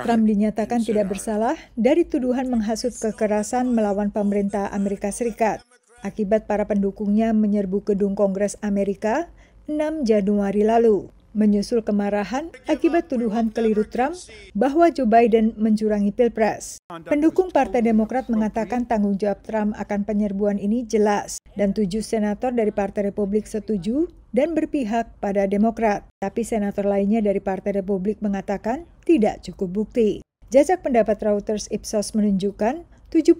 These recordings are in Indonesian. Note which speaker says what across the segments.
Speaker 1: Trump
Speaker 2: dinyatakan tidak bersalah dari tuduhan menghasut kekerasan melawan pemerintah Amerika Serikat akibat para pendukungnya menyerbu gedung Kongres Amerika 6 Januari lalu, menyusul kemarahan akibat tuduhan keliru Trump bahwa Joe Biden mencurangi Pilpres. Pendukung Partai Demokrat mengatakan tanggung jawab Trump akan penyerbuan ini jelas, dan tujuh senator dari Partai Republik setuju dan berpihak pada Demokrat. Tapi senator lainnya dari Partai Republik mengatakan tidak cukup bukti. Jajak pendapat Reuters Ipsos menunjukkan 71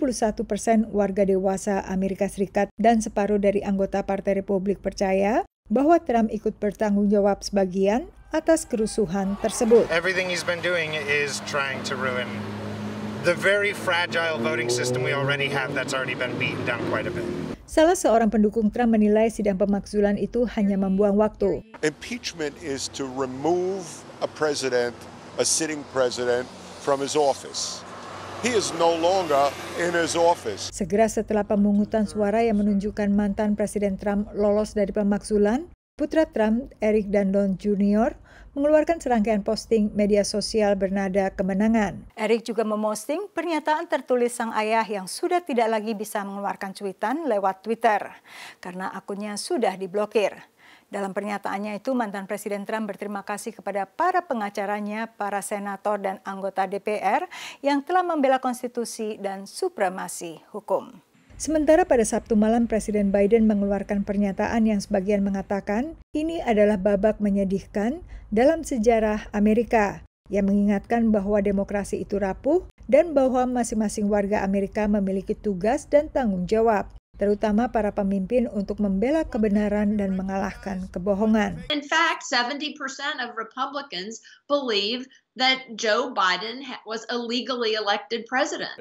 Speaker 2: persen warga dewasa Amerika Serikat dan separuh dari anggota Partai Republik percaya bahwa Trump ikut bertanggung jawab sebagian atas kerusuhan tersebut. Salah seorang pendukung Trump menilai sidang pemakzulan itu hanya membuang waktu.
Speaker 1: Impeachment is to remove a president, a sitting president from his office. He is no longer in his office.
Speaker 2: Segera setelah pemungutan suara yang menunjukkan mantan Presiden Trump lolos dari pemakzulan, putra Trump, Eric dan Don Jr., mengeluarkan serangkaian posting media sosial bernada kemenangan. Eric juga memosting pernyataan tertulis sang ayah yang sudah tidak lagi bisa mengeluarkan cuitan lewat Twitter karena akunnya sudah diblokir. Dalam pernyataannya itu, mantan Presiden Trump berterima kasih kepada para pengacaranya, para senator dan anggota DPR yang telah membela konstitusi dan supremasi hukum. Sementara pada Sabtu malam Presiden Biden mengeluarkan pernyataan yang sebagian mengatakan ini adalah babak menyedihkan dalam sejarah Amerika. yang mengingatkan bahwa demokrasi itu rapuh dan bahwa masing-masing warga Amerika memiliki tugas dan tanggung jawab terutama para pemimpin untuk membela kebenaran dan mengalahkan kebohongan.
Speaker 1: In fact, 70% of Republicans believe that Joe Biden was illegally elected president.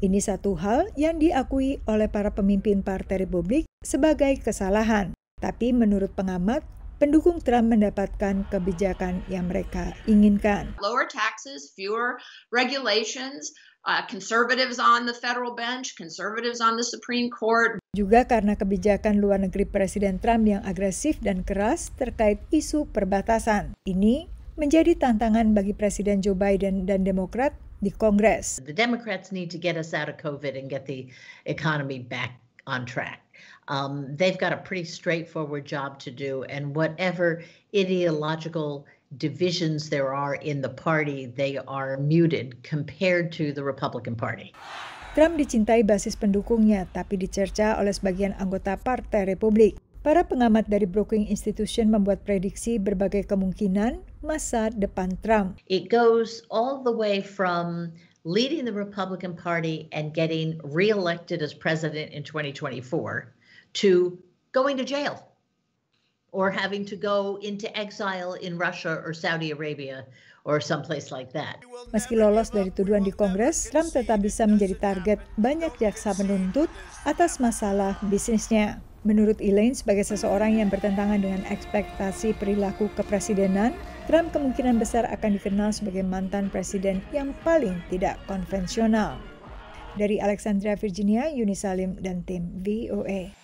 Speaker 2: Ini satu hal yang diakui oleh para pemimpin Partai Republik sebagai kesalahan. Tapi menurut pengamat, pendukung Trump mendapatkan kebijakan yang mereka inginkan.
Speaker 1: Lower taxes, fewer regulations, uh, conservatives on the federal bench, conservatives on the Supreme Court.
Speaker 2: Juga karena kebijakan luar negeri Presiden Trump yang agresif dan keras terkait isu perbatasan. Ini menjadi tantangan bagi Presiden Joe Biden dan Demokrat di Kongres.
Speaker 1: The Democrats need to get us out of COVID and get the economy back on track. Um, they've got a pretty straightforward job to do, and whatever ideological divisions there are in the party, they are muted compared to the Republican Party.
Speaker 2: Trump dicintai basis pendukungnya, tapi dicerca oleh sebagian anggota Partai Republik. Para pengamat dari Brookings Institution membuat prediksi berbagai kemungkinan masa depan Trump.
Speaker 1: It goes all the way from leading the Republican Party and getting reelected as president in 2024 to going to jail or having to go into exile in Russia or Saudi Arabia or someplace like that.
Speaker 2: Meski lolos dari tuduhan di Kongres, Trump tetap bisa menjadi target banyak jaksa menuntut atas masalah bisnisnya. Menurut Elaine, sebagai seseorang yang bertentangan dengan ekspektasi perilaku kepresidenan, Trump kemungkinan besar akan dikenal sebagai mantan presiden yang paling tidak konvensional. Dari Alexandria, Virginia, Yuni Salim, dan tim VOA.